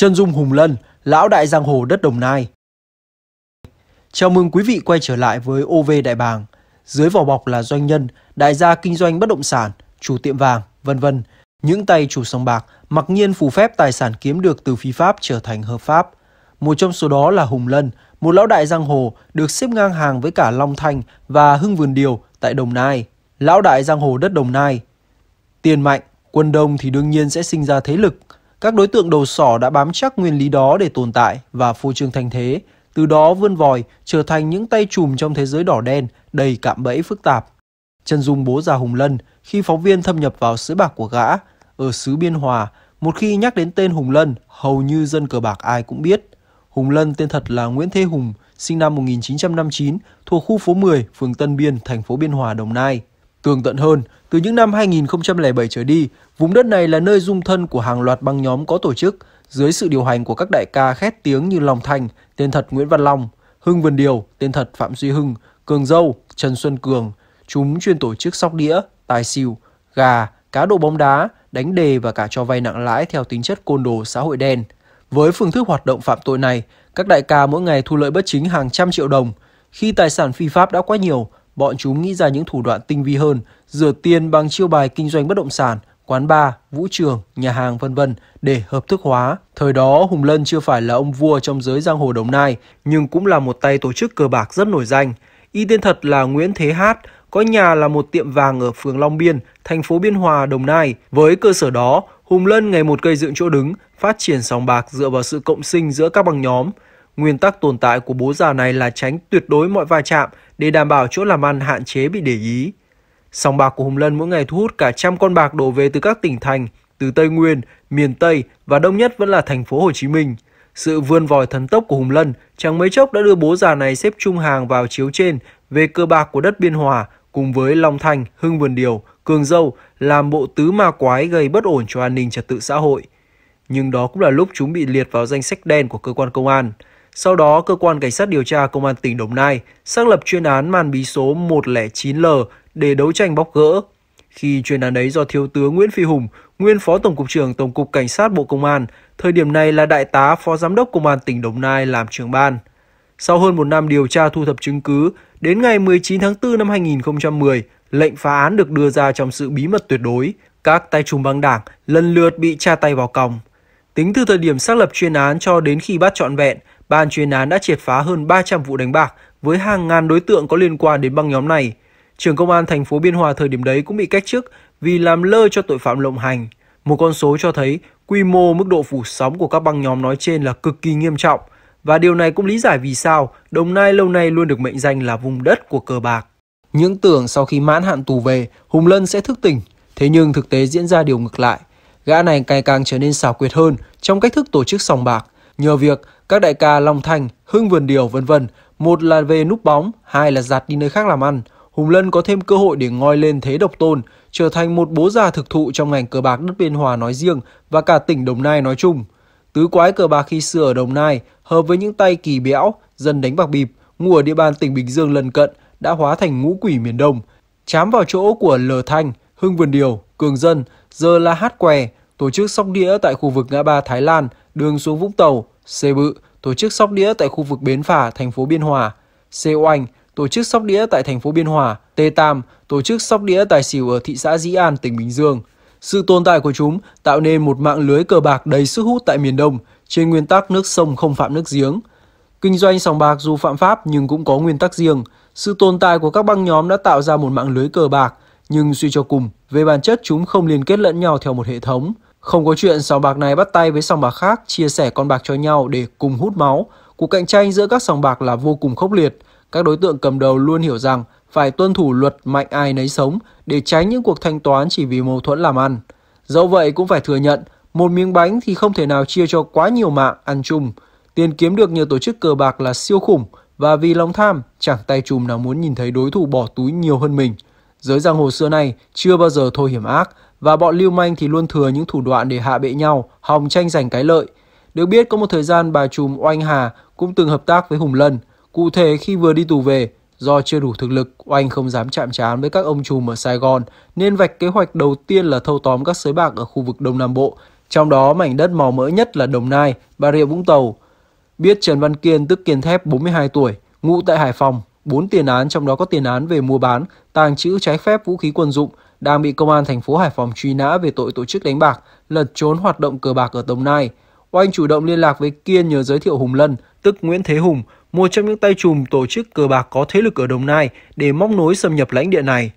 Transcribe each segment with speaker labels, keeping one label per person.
Speaker 1: chân dung Hùng Lân, lão đại giang hồ đất Đồng Nai. Chào mừng quý vị quay trở lại với OV Đại Bàng. Dưới vỏ bọc là doanh nhân, đại gia kinh doanh bất động sản, chủ tiệm vàng, vân vân. Những tay chủ sòng bạc mặc nhiên phù phép tài sản kiếm được từ phi pháp trở thành hợp pháp. Một trong số đó là Hùng Lân, một lão đại giang hồ được xếp ngang hàng với cả Long Thanh và Hưng Vườn Điều tại Đồng Nai. Lão đại giang hồ đất Đồng Nai. Tiền mạnh, quân đông thì đương nhiên sẽ sinh ra thế lực, các đối tượng đầu sỏ đã bám chắc nguyên lý đó để tồn tại và phô trương thành thế, từ đó vươn vòi trở thành những tay chùm trong thế giới đỏ đen đầy cạm bẫy phức tạp. Chân dung bố già Hùng Lân khi phóng viên thâm nhập vào sới bạc của gã ở xứ Biên Hòa, một khi nhắc đến tên Hùng Lân, hầu như dân cờ bạc ai cũng biết. Hùng Lân tên thật là Nguyễn Thế Hùng, sinh năm 1959, thuộc khu phố 10, phường Tân Biên, thành phố Biên Hòa, Đồng Nai. Tương tận hơn, từ những năm 2007 trở đi, vùng đất này là nơi dung thân của hàng loạt băng nhóm có tổ chức, dưới sự điều hành của các đại ca khét tiếng như Long Thành, tên thật Nguyễn Văn Long, Hưng Vân Điều, tên thật Phạm Duy Hưng, Cường Dâu, Trần Xuân Cường. Chúng chuyên tổ chức sóc đĩa, tài xỉu, gà, cá độ bóng đá, đánh đề và cả cho vay nặng lãi theo tính chất côn đồ xã hội đen. Với phương thức hoạt động phạm tội này, các đại ca mỗi ngày thu lợi bất chính hàng trăm triệu đồng. Khi tài sản phi pháp đã quá nhiều, bọn chúng nghĩ ra những thủ đoạn tinh vi hơn, rửa tiền bằng chiêu bài kinh doanh bất động sản, quán bar, vũ trường, nhà hàng vân vân để hợp thức hóa. Thời đó Hùng Lân chưa phải là ông vua trong giới giang hồ Đồng Nai, nhưng cũng là một tay tổ chức cờ bạc rất nổi danh. Y tên thật là Nguyễn Thế Hát, có nhà là một tiệm vàng ở phường Long Biên, thành phố Biên Hòa, Đồng Nai. Với cơ sở đó, Hùng Lân ngày một cây dựng chỗ đứng, phát triển sòng bạc dựa vào sự cộng sinh giữa các băng nhóm. Nguyên tắc tồn tại của bố già này là tránh tuyệt đối mọi va chạm để đảm bảo chỗ làm ăn hạn chế bị để ý. Sòng bạc của Hùng Lân mỗi ngày thu hút cả trăm con bạc đổ về từ các tỉnh thành, từ Tây Nguyên, miền Tây và đông nhất vẫn là thành phố Hồ Chí Minh. Sự vươn vòi thần tốc của Hùng Lân chẳng mấy chốc đã đưa bố già này xếp chung hàng vào chiếu trên về cơ bạc của đất Biên Hòa cùng với Long Thành, Hưng Vườn Điều, Cường Dâu làm bộ tứ ma quái gây bất ổn cho an ninh trật tự xã hội. Nhưng đó cũng là lúc chúng bị liệt vào danh sách đen của cơ quan công an. Sau đó, cơ quan cảnh sát điều tra công an tỉnh Đồng Nai xác lập chuyên án màn bí số 109L để đấu tranh bóc gỡ. Khi chuyên án ấy do Thiếu tướng Nguyễn Phi Hùng, nguyên Phó Tổng cục trưởng Tổng cục Cảnh sát Bộ Công an, thời điểm này là Đại tá Phó Giám đốc Công an tỉnh Đồng Nai làm trưởng ban. Sau hơn một năm điều tra thu thập chứng cứ, đến ngày 19 tháng 4 năm 2010, lệnh phá án được đưa ra trong sự bí mật tuyệt đối. Các tay trùm băng đảng lần lượt bị tra tay vào còng. Tính từ thời điểm xác lập chuyên án cho đến khi bắt trọn vẹn, ban chuyên án đã triệt phá hơn 300 vụ đánh bạc với hàng ngàn đối tượng có liên quan đến băng nhóm này. Trưởng công an thành phố Biên Hòa thời điểm đấy cũng bị cách chức vì làm lơ cho tội phạm lộng hành. Một con số cho thấy quy mô mức độ phủ sóng của các băng nhóm nói trên là cực kỳ nghiêm trọng và điều này cũng lý giải vì sao Đồng Nai lâu nay luôn được mệnh danh là vùng đất của cờ bạc. Những tưởng sau khi mãn hạn tù về, Hùng Lân sẽ thức tỉnh, thế nhưng thực tế diễn ra điều ngược lại. Gã này càng càng trở nên xảo quyệt hơn trong cách thức tổ chức sòng bạc – Nhờ việc các đại ca Long Thành, Hưng Vườn Điều vân vân, một là về núp bóng, hai là giạt đi nơi khác làm ăn, Hùng Lân có thêm cơ hội để ngoi lên thế độc tôn, trở thành một bố già thực thụ trong ngành cờ bạc đất Biên Hòa nói riêng và cả tỉnh Đồng Nai nói chung. Tứ quái cờ bạc khi xưa ở Đồng Nai hợp với những tay kỳ béo dân đánh bạc bịp, ngủ ở địa bàn tỉnh Bình Dương lần cận đã hóa thành ngũ quỷ miền Đông. Chám vào chỗ của L Thanh, Hưng Vườn Điều, Cường Dân, giờ là Hát Què, tổ chức sóc đĩa tại khu vực ngã ba Thái Lan, đường xuống Vũng Tàu, C. Bự tổ chức sóc đĩa tại khu vực Bến Phà, thành phố Biên Hòa. C. Oanh tổ chức sóc đĩa tại thành phố Biên Hòa. T. Tam tổ chức sóc đĩa tài xỉu ở thị xã Dĩ An, tỉnh Bình Dương. Sự tồn tại của chúng tạo nên một mạng lưới cờ bạc đầy sức hút tại miền Đông, trên nguyên tắc nước sông không phạm nước giếng. Kinh doanh sòng bạc dù phạm pháp nhưng cũng có nguyên tắc riêng. Sự tồn tại của các băng nhóm đã tạo ra một mạng lưới cờ bạc, nhưng suy cho cùng, về bản chất chúng không liên kết lẫn nhau theo một hệ thống. Không có chuyện sòng bạc này bắt tay với sòng bạc khác chia sẻ con bạc cho nhau để cùng hút máu. Cuộc cạnh tranh giữa các sòng bạc là vô cùng khốc liệt. Các đối tượng cầm đầu luôn hiểu rằng phải tuân thủ luật mạnh ai nấy sống để tránh những cuộc thanh toán chỉ vì mâu thuẫn làm ăn. Dẫu vậy cũng phải thừa nhận, một miếng bánh thì không thể nào chia cho quá nhiều mạng ăn chung. Tiền kiếm được nhờ tổ chức cờ bạc là siêu khủng và vì lòng tham, chẳng tay chùm nào muốn nhìn thấy đối thủ bỏ túi nhiều hơn mình. Giới giang hồ xưa này chưa bao giờ thôi hiểm ác và bọn lưu manh thì luôn thừa những thủ đoạn để hạ bệ nhau, hòng tranh giành cái lợi. Được biết có một thời gian bà trùm Oanh Hà cũng từng hợp tác với Hùng Lân. Cụ thể khi vừa đi tù về, do chưa đủ thực lực, Oanh không dám chạm trán với các ông trùm ở Sài Gòn nên vạch kế hoạch đầu tiên là thâu tóm các sới bạc ở khu vực Đông Nam Bộ, trong đó mảnh đất màu mỡ nhất là Đồng Nai, Bà Rịa Vũng Tàu. Biết Trần Văn Kiên tức Kiên Thép 42 tuổi, ngụ tại Hải Phòng, bốn tiền án trong đó có tiền án về mua bán, tàng trữ trái phép vũ khí quân dụng, đang bị công an thành phố Hải Phòng truy nã về tội tổ chức đánh bạc, lẩn trốn hoạt động cờ bạc ở Đồng Nai. Oanh chủ động liên lạc với Kiên nhờ giới thiệu Hùng Lân, tức Nguyễn Thế Hùng, một trong những tay chùm tổ chức cờ bạc có thế lực ở Đồng Nai để móc nối xâm nhập lãnh địa này.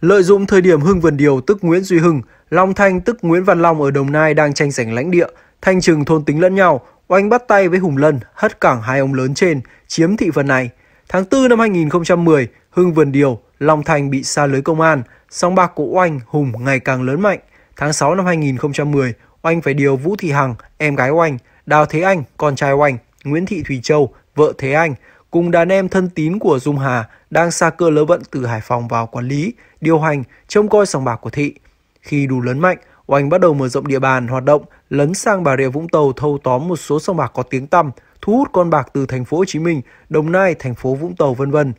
Speaker 1: Lợi dụng thời điểm Hưng Vườn Điều tức Nguyễn Duy Hưng, Long Thanh tức Nguyễn Văn Long ở Đồng Nai đang tranh giành lãnh địa, thanh trừng thôn tính lẫn nhau, Oanh bắt tay với Hùng Lân, hất cảng hai ông lớn trên, chiếm thị phần này. Tháng 4 năm 2010, Hưng Vườn Điều Long Thành bị xa lưới công an, song bạc của Oanh, Hùng ngày càng lớn mạnh. Tháng 6 năm 2010, Oanh phải điều Vũ Thị Hằng, em gái Oanh, Đào Thế Anh, con trai Oanh, Nguyễn Thị Thùy Châu, vợ Thế Anh, cùng đàn em thân tín của Dung Hà đang xa cơ lỡ vận từ Hải Phòng vào quản lý, điều hành, trông coi sòng bạc của thị. Khi đủ lớn mạnh, Oanh bắt đầu mở rộng địa bàn hoạt động, lấn sang Bà Rịa Vũng Tàu thâu tóm một số sòng bạc có tiếng tăm, thu hút con bạc từ thành phố Hồ Chí Minh, Đồng Nai, thành phố Vũng Tàu vân vân.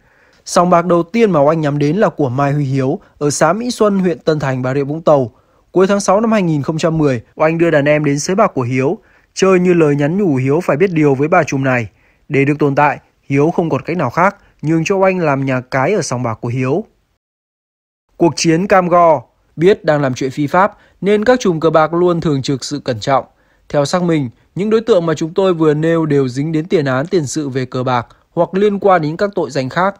Speaker 1: Sòng bạc đầu tiên mà Oanh nhắm đến là của Mai Huy Hiếu ở xã Mỹ Xuân, huyện Tân Thành, Bà Rịa Vũng Tàu. Cuối tháng 6 năm 2010, Oanh đưa đàn em đến sới bạc của Hiếu, chơi như lời nhắn nhủ Hiếu phải biết điều với bà trùm này. Để được tồn tại, Hiếu không còn cách nào khác, nhường cho Oanh làm nhà cái ở sòng bạc của Hiếu. Cuộc chiến cam go Biết đang làm chuyện phi pháp nên các chùm cờ bạc luôn thường trực sự cẩn trọng. Theo xác minh, những đối tượng mà chúng tôi vừa nêu đều dính đến tiền án tiền sự về cờ bạc hoặc liên quan đến các tội danh khác.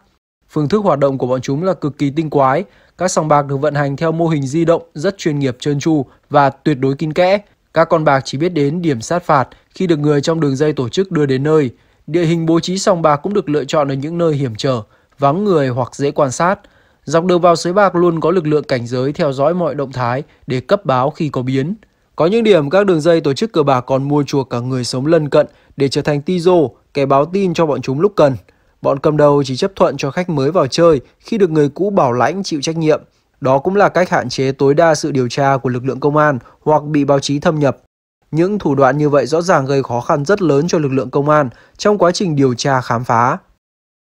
Speaker 1: Phương thức hoạt động của bọn chúng là cực kỳ tinh quái. Các sòng bạc được vận hành theo mô hình di động rất chuyên nghiệp trơn tru và tuyệt đối kín kẽ. Các con bạc chỉ biết đến điểm sát phạt khi được người trong đường dây tổ chức đưa đến nơi. Địa hình bố trí sòng bạc cũng được lựa chọn ở những nơi hiểm trở, vắng người hoặc dễ quan sát. Dọc đường vào sới bạc luôn có lực lượng cảnh giới theo dõi mọi động thái để cấp báo khi có biến. Có những điểm các đường dây tổ chức cờ bạc còn mua chuộc cả người sống lân cận để trở thành ti rô, kẻ báo tin cho bọn chúng lúc cần – Bọn cầm đầu chỉ chấp thuận cho khách mới vào chơi khi được người cũ bảo lãnh chịu trách nhiệm. Đó cũng là cách hạn chế tối đa sự điều tra của lực lượng công an hoặc bị báo chí thâm nhập. Những thủ đoạn như vậy rõ ràng gây khó khăn rất lớn cho lực lượng công an trong quá trình điều tra khám phá.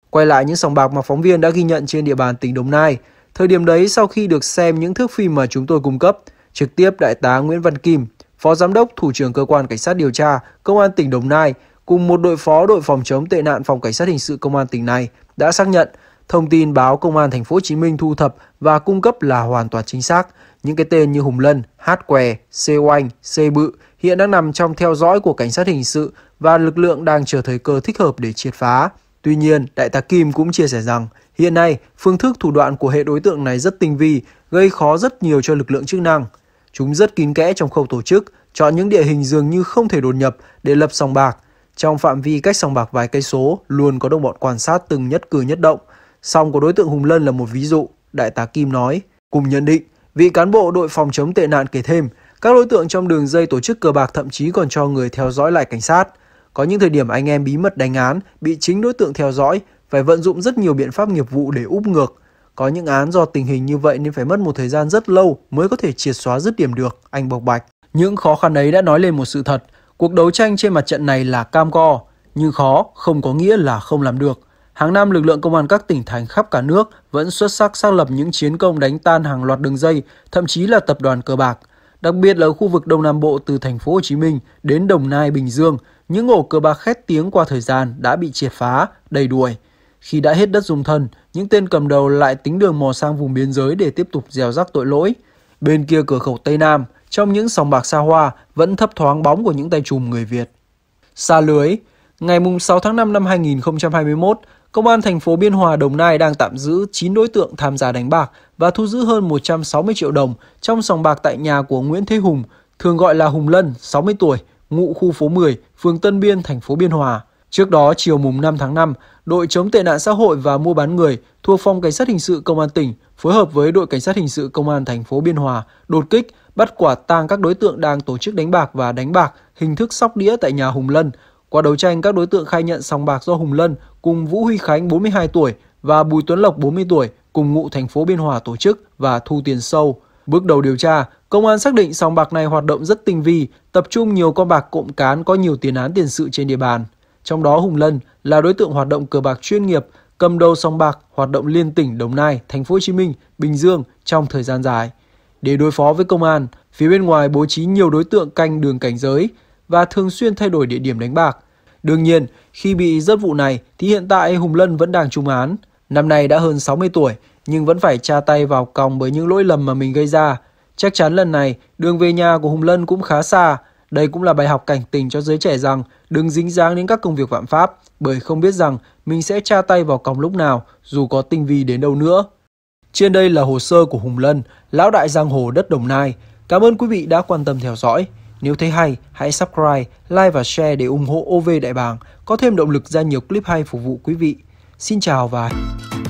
Speaker 1: Quay lại những sòng bạc mà phóng viên đã ghi nhận trên địa bàn tỉnh Đồng Nai, thời điểm đấy sau khi được xem những thước phim mà chúng tôi cung cấp, trực tiếp Đại tá Nguyễn Văn Kim, Phó Giám đốc Thủ trưởng Cơ quan Cảnh sát Điều tra Công an tỉnh Đồng Nai cùng một đội phó đội phòng chống tệ nạn phòng cảnh sát hình sự công an tỉnh này đã xác nhận thông tin báo công an thành phố Hồ Chí Minh thu thập và cung cấp là hoàn toàn chính xác. Những cái tên như Hùng Lân, Hát Què, c Oanh, c Bự hiện đang nằm trong theo dõi của cảnh sát hình sự và lực lượng đang chờ thời cơ thích hợp để triệt phá. Tuy nhiên, Đại tá Kim cũng chia sẻ rằng hiện nay phương thức thủ đoạn của hệ đối tượng này rất tinh vi, gây khó rất nhiều cho lực lượng chức năng. Chúng rất kín kẽ trong khâu tổ chức, chọn những địa hình dường như không thể đột nhập để lập sòng bạc – trong phạm vi cách sòng bạc vài cây số, luôn có đồng bọn quan sát từng nhất cử nhất động. Song có đối tượng Hùng Lân là một ví dụ, Đại tá Kim nói. Cùng nhận định, vị cán bộ đội phòng chống tệ nạn kể thêm, các đối tượng trong đường dây tổ chức cờ bạc thậm chí còn cho người theo dõi lại cảnh sát. Có những thời điểm anh em bí mật đánh án, bị chính đối tượng theo dõi, phải vận dụng rất nhiều biện pháp nghiệp vụ để úp ngược. Có những án do tình hình như vậy nên phải mất một thời gian rất lâu mới có thể triệt xóa dứt điểm được, anh bộc bạch. Những khó khăn ấy đã nói lên một sự thật, Cuộc đấu tranh trên mặt trận này là cam go, nhưng khó không có nghĩa là không làm được. Hàng năm, lực lượng công an các tỉnh thành khắp cả nước vẫn xuất sắc xác lập những chiến công đánh tan hàng loạt đường dây, thậm chí là tập đoàn cờ bạc. Đặc biệt là ở khu vực Đông Nam Bộ từ thành phố Hồ Chí Minh đến Đồng Nai, Bình Dương, những ổ cờ bạc khét tiếng qua thời gian đã bị triệt phá, đầy đuổi. Khi đã hết đất dùng thân, những tên cầm đầu lại tính đường mò sang vùng biên giới để tiếp tục gieo rắc tội lỗi. Bên kia cửa khẩu Tây Nam, trong những sòng bạc xa hoa vẫn thấp thoáng bóng của những tay chùm người Việt. Xa lưới, ngày 6 tháng 5 năm 2021, Công an thành phố Biên Hòa, Đồng Nai đang tạm giữ 9 đối tượng tham gia đánh bạc và thu giữ hơn 160 triệu đồng trong sòng bạc tại nhà của Nguyễn Thế Hùng, thường gọi là Hùng Lân, 60 tuổi, ngụ khu phố 10, phường Tân Biên, thành phố Biên Hòa. Trước đó, chiều mùng 5 tháng 5, đội chống tệ nạn xã hội và mua bán người thuộc phòng cảnh sát hình sự công an tỉnh phối hợp với đội cảnh sát hình sự công an thành phố Biên Hòa đột kích bắt quả tang các đối tượng đang tổ chức đánh bạc và đánh bạc hình thức sóc đĩa tại nhà Hùng Lân. Qua đấu tranh, các đối tượng khai nhận sòng bạc do Hùng Lân cùng Vũ Huy Khánh 42 tuổi và Bùi Tuấn Lộc 40 tuổi cùng ngụ thành phố Biên Hòa tổ chức và thu tiền sâu. Bước đầu điều tra, công an xác định sòng bạc này hoạt động rất tinh vi, tập trung nhiều con bạc cộng cán có nhiều tiền án tiền sự trên địa bàn. Trong đó Hùng Lân là đối tượng hoạt động cờ bạc chuyên nghiệp, cầm đầu sòng bạc hoạt động liên tỉnh Đồng Nai, Thành phố Hồ Chí Minh, Bình Dương trong thời gian dài. Để đối phó với công an, phía bên ngoài bố trí nhiều đối tượng canh đường cảnh giới và thường xuyên thay đổi địa điểm đánh bạc. Đương nhiên, khi bị rớt vụ này thì hiện tại Hùng Lân vẫn đang trung án. Năm nay đã hơn 60 tuổi nhưng vẫn phải tra tay vào còng bởi những lỗi lầm mà mình gây ra. Chắc chắn lần này đường về nhà của Hùng Lân cũng khá xa, đây cũng là bài học cảnh tình cho giới trẻ rằng đừng dính dáng đến các công việc phạm pháp bởi không biết rằng mình sẽ tra tay vào còng lúc nào dù có tinh vi đến đâu nữa. Trên đây là hồ sơ của Hùng Lân, lão đại giang hồ đất Đồng Nai. Cảm ơn quý vị đã quan tâm theo dõi. Nếu thấy hay, hãy subscribe, like và share để ủng hộ OV Đại Bàng, có thêm động lực ra nhiều clip hay phục vụ quý vị. Xin chào và...